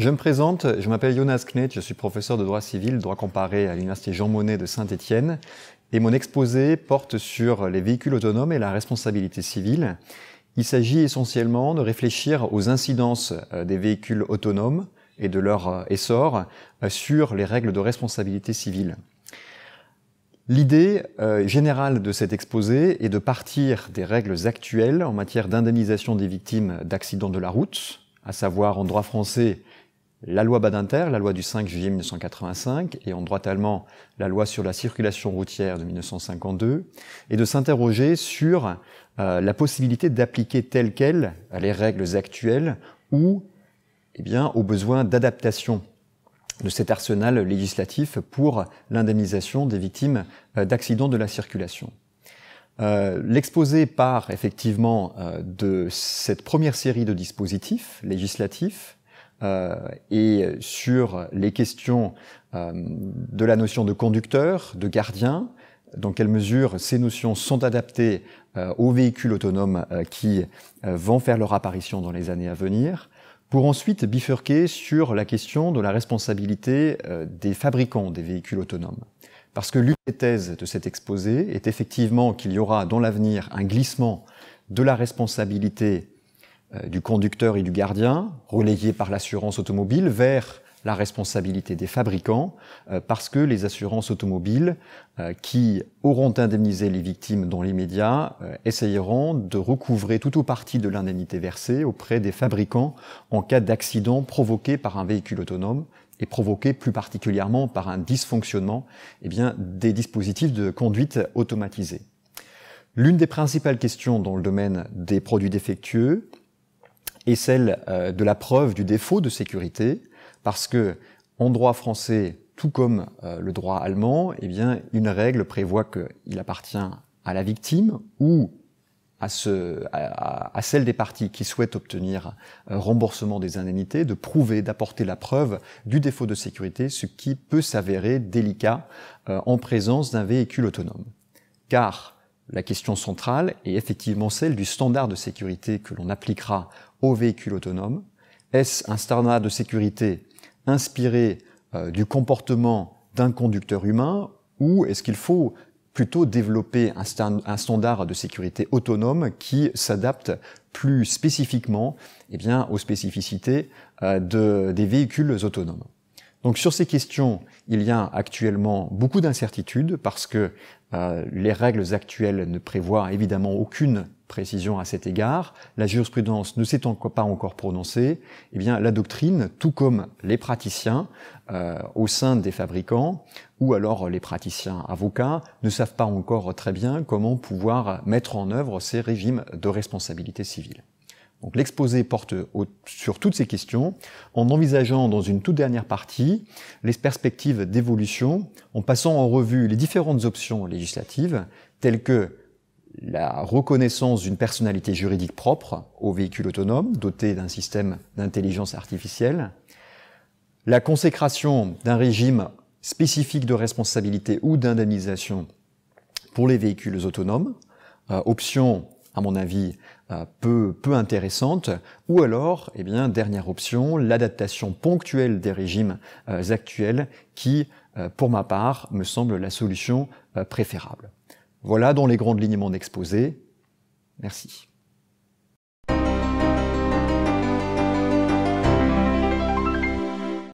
Je me présente, je m'appelle Jonas Knet, je suis professeur de droit civil, droit comparé à l'université Jean Monnet de Saint-Étienne, et mon exposé porte sur les véhicules autonomes et la responsabilité civile. Il s'agit essentiellement de réfléchir aux incidences euh, des véhicules autonomes et de leur euh, essor euh, sur les règles de responsabilité civile. L'idée générale de cet exposé est de partir des règles actuelles en matière d'indemnisation des victimes d'accidents de la route, à savoir en droit français la loi Badinter, la loi du 5 juillet 1985, et en droit allemand, la loi sur la circulation routière de 1952, et de s'interroger sur euh, la possibilité d'appliquer telles quelles les règles actuelles ou eh bien, aux besoin d'adaptation de cet arsenal législatif pour l'indemnisation des victimes euh, d'accidents de la circulation. Euh, l'exposé part effectivement de cette première série de dispositifs législatifs euh, et sur les questions euh, de la notion de conducteur, de gardien, dans quelle mesure ces notions sont adaptées euh, aux véhicules autonomes qui vont faire leur apparition dans les années à venir, pour ensuite bifurquer sur la question de la responsabilité des fabricants des véhicules autonomes. Parce que l'une des thèses de cet exposé est effectivement qu'il y aura dans l'avenir un glissement de la responsabilité euh, du conducteur et du gardien, relayé par l'assurance automobile, vers la responsabilité des fabricants, euh, parce que les assurances automobiles euh, qui auront indemnisé les victimes dans les médias essayeront de recouvrer tout ou partie de l'indemnité versée auprès des fabricants en cas d'accident provoqué par un véhicule autonome et provoqué plus particulièrement par un dysfonctionnement eh bien, des dispositifs de conduite automatisée. L'une des principales questions dans le domaine des produits défectueux, et celle euh, de la preuve du défaut de sécurité, parce que en droit français, tout comme euh, le droit allemand, eh bien, une règle prévoit qu'il appartient à la victime ou à, à, celle des parties qui souhaitent obtenir euh, remboursement des indemnités de prouver, d'apporter la preuve du défaut de sécurité, ce qui peut s'avérer délicat en présence d'un véhicule autonome. Car la question centrale est effectivement celle du standard de sécurité que l'on appliquera aux véhicules autonomes. Est-ce un standard de sécurité inspiré euh, du comportement d'un conducteur humain ou est-ce qu'il faut plutôt développer un, standard de sécurité autonome qui s'adapte plus spécifiquement eh bien, aux spécificités euh, des véhicules autonomes donc sur ces questions, il y a actuellement beaucoup d'incertitudes parce que euh, les règles actuelles ne prévoient évidemment aucune précision à cet égard. La jurisprudence ne s'est pas encore prononcée. Eh bien, la doctrine, tout comme les praticiens euh, au sein des fabricants ou alors les praticiens avocats, ne savent pas encore très bien comment pouvoir mettre en œuvre ces régimes de responsabilité civile. Donc l'exposé porte sur toutes ces questions en envisageant dans une toute dernière partie les perspectives d'évolution en passant en revue les différentes options législatives telles que la reconnaissance d'une personnalité juridique propre aux véhicules autonomes dotés d'un système d'intelligence artificielle, la consécration d'un régime spécifique de responsabilité ou d'indemnisation pour les véhicules autonomes, euh, option à mon avis, euh, peu, peu intéressante, ou alors, eh bien, dernière option, l'adaptation ponctuelle des régimes euh, actuels, qui, euh, pour ma part, me semble la solution préférable. Voilà dans les grandes lignes mon exposé. Merci.